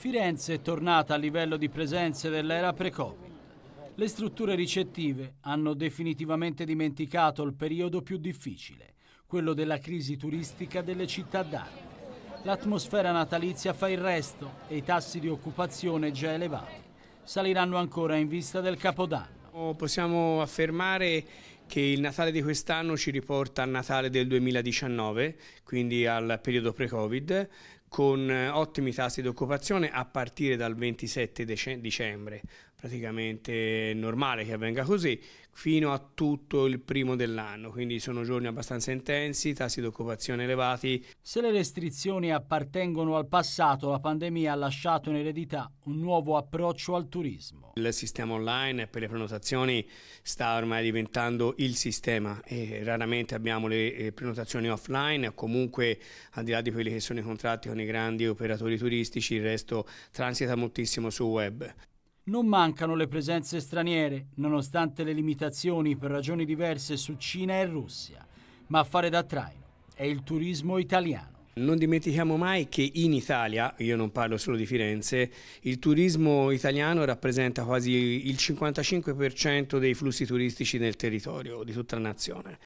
Firenze è tornata al livello di presenze dell'era pre-Covid. Le strutture ricettive hanno definitivamente dimenticato il periodo più difficile, quello della crisi turistica delle città d'arte. L'atmosfera natalizia fa il resto e i tassi di occupazione già elevati saliranno ancora in vista del Capodanno. Possiamo affermare che il Natale di quest'anno ci riporta al Natale del 2019, quindi al periodo pre-Covid, con eh, ottimi tassi di occupazione a partire dal 27 dicembre, praticamente è normale che avvenga così, fino a tutto il primo dell'anno, quindi sono giorni abbastanza intensi, tassi di occupazione elevati. Se le restrizioni appartengono al passato, la pandemia ha lasciato in eredità un nuovo approccio al turismo. Il sistema online per le prenotazioni sta ormai diventando il sistema e raramente abbiamo le eh, prenotazioni offline comunque al di là di quelli che sono i contratti con con i grandi operatori turistici, il resto transita moltissimo sul web. Non mancano le presenze straniere, nonostante le limitazioni per ragioni diverse su Cina e Russia, ma a fare da traino è il turismo italiano. Non dimentichiamo mai che in Italia, io non parlo solo di Firenze, il turismo italiano rappresenta quasi il 55% dei flussi turistici nel territorio di tutta la nazione.